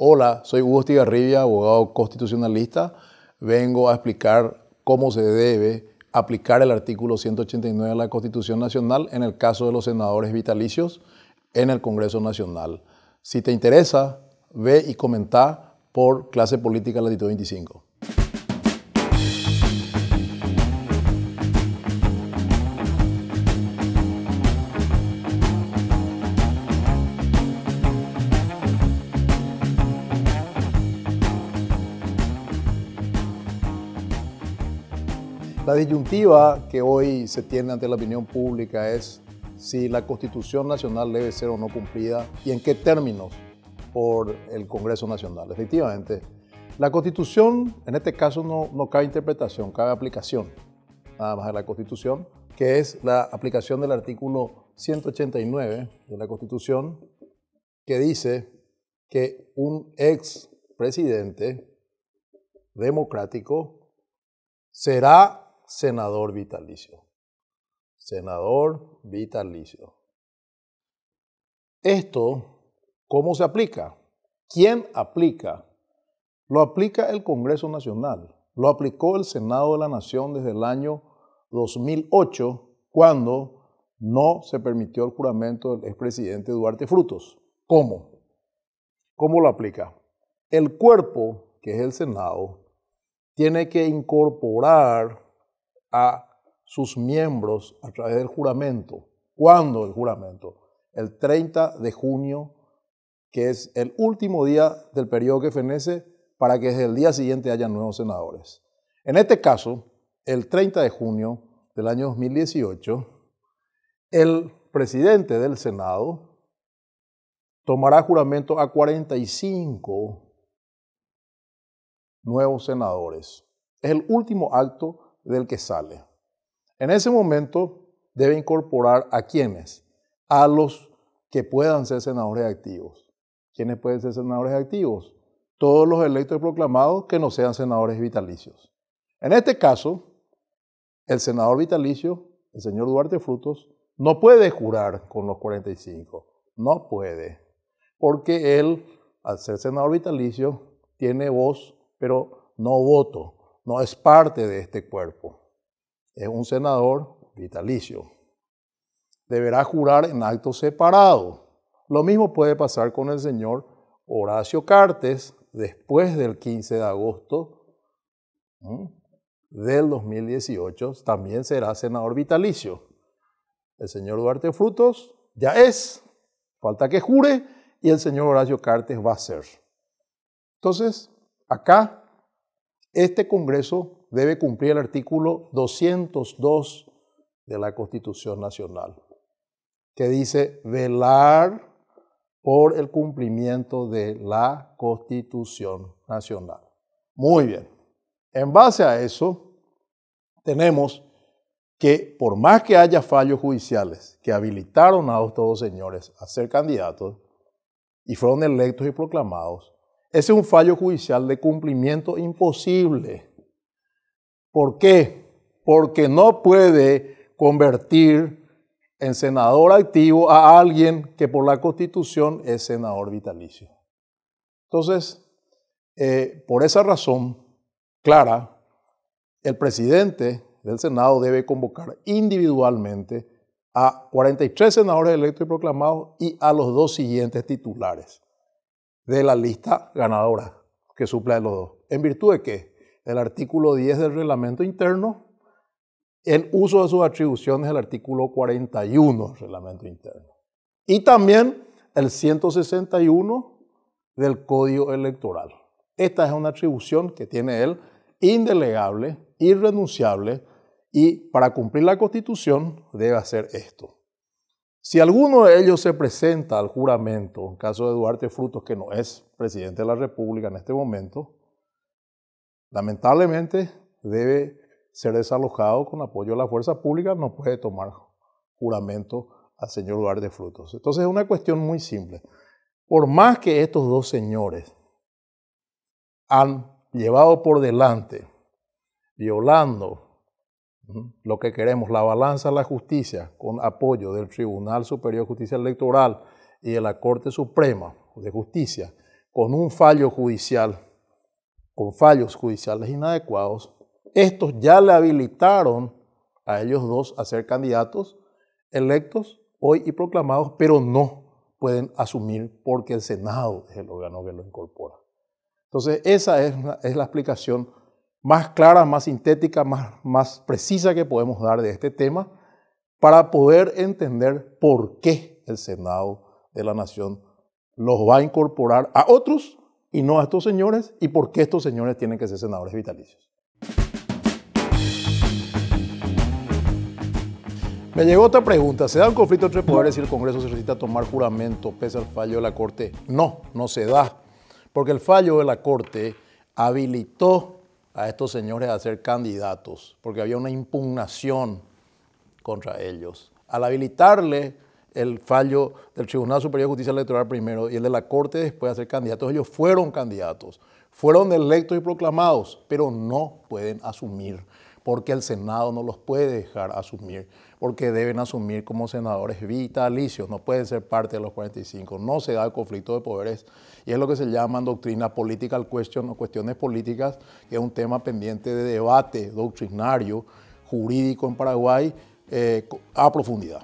Hola, soy Hugo Estigarribia, abogado constitucionalista. Vengo a explicar cómo se debe aplicar el artículo 189 de la Constitución Nacional en el caso de los senadores vitalicios en el Congreso Nacional. Si te interesa, ve y comenta por clase política latitud 25. La disyuntiva que hoy se tiene ante la opinión pública es si la Constitución Nacional debe ser o no cumplida y en qué términos por el Congreso Nacional. Efectivamente, la Constitución, en este caso, no, no cabe interpretación, cabe aplicación, nada más de la Constitución, que es la aplicación del artículo 189 de la Constitución, que dice que un ex presidente democrático será senador vitalicio. Senador vitalicio. Esto, ¿cómo se aplica? ¿Quién aplica? Lo aplica el Congreso Nacional. Lo aplicó el Senado de la Nación desde el año 2008, cuando no se permitió el juramento del expresidente Duarte Frutos. ¿Cómo? ¿Cómo lo aplica? El cuerpo, que es el Senado, tiene que incorporar a sus miembros a través del juramento. ¿Cuándo el juramento? El 30 de junio, que es el último día del periodo que fenece, para que desde el día siguiente haya nuevos senadores. En este caso, el 30 de junio del año 2018, el presidente del Senado tomará juramento a 45 nuevos senadores. Es el último acto del que sale. En ese momento debe incorporar a quienes, a los que puedan ser senadores activos. ¿Quiénes pueden ser senadores activos? Todos los electos proclamados que no sean senadores vitalicios. En este caso, el senador vitalicio, el señor Duarte Frutos, no puede jurar con los 45. No puede. Porque él, al ser senador vitalicio, tiene voz, pero no voto no es parte de este cuerpo. Es un senador vitalicio. Deberá jurar en acto separado. Lo mismo puede pasar con el señor Horacio Cartes después del 15 de agosto del 2018. También será senador vitalicio. El señor Duarte Frutos ya es. Falta que jure y el señor Horacio Cartes va a ser. Entonces, acá este Congreso debe cumplir el artículo 202 de la Constitución Nacional, que dice velar por el cumplimiento de la Constitución Nacional. Muy bien. En base a eso, tenemos que por más que haya fallos judiciales que habilitaron a estos dos señores a ser candidatos y fueron electos y proclamados, ese es un fallo judicial de cumplimiento imposible. ¿Por qué? Porque no puede convertir en senador activo a alguien que por la constitución es senador vitalicio. Entonces, eh, por esa razón clara, el presidente del Senado debe convocar individualmente a 43 senadores electos y proclamados y a los dos siguientes titulares de la lista ganadora que suple a los dos. ¿En virtud de qué? el artículo 10 del reglamento interno, en uso de sus atribuciones, el artículo 41 del reglamento interno. Y también el 161 del Código Electoral. Esta es una atribución que tiene él indelegable, irrenunciable, y para cumplir la Constitución debe hacer esto. Si alguno de ellos se presenta al juramento, en caso de Duarte Frutos, que no es presidente de la República en este momento, lamentablemente debe ser desalojado con apoyo de la fuerza pública, no puede tomar juramento al señor Duarte Frutos. Entonces es una cuestión muy simple. Por más que estos dos señores han llevado por delante, violando lo que queremos, la balanza de la justicia, con apoyo del Tribunal Superior de Justicia Electoral y de la Corte Suprema de Justicia, con un fallo judicial, con fallos judiciales inadecuados, estos ya le habilitaron a ellos dos a ser candidatos electos hoy y proclamados, pero no pueden asumir porque el Senado es el órgano que lo incorpora. Entonces, esa es, es la explicación más clara, más sintética, más, más precisa que podemos dar de este tema para poder entender por qué el Senado de la Nación los va a incorporar a otros y no a estos señores y por qué estos señores tienen que ser senadores vitalicios. Me llegó otra pregunta. ¿Se da un conflicto entre poderes y el Congreso se necesita tomar juramento pese al fallo de la Corte? No, no se da, porque el fallo de la Corte habilitó a estos señores a ser candidatos, porque había una impugnación contra ellos. Al habilitarle el fallo del Tribunal Superior de Justicia Electoral primero y el de la Corte después a ser candidatos, ellos fueron candidatos, fueron electos y proclamados, pero no pueden asumir porque el Senado no los puede dejar asumir, porque deben asumir como senadores vitalicios, no pueden ser parte de los 45, no se da el conflicto de poderes y es lo que se llama doctrina política, cuestiones políticas, que es un tema pendiente de debate doctrinario jurídico en Paraguay eh, a profundidad.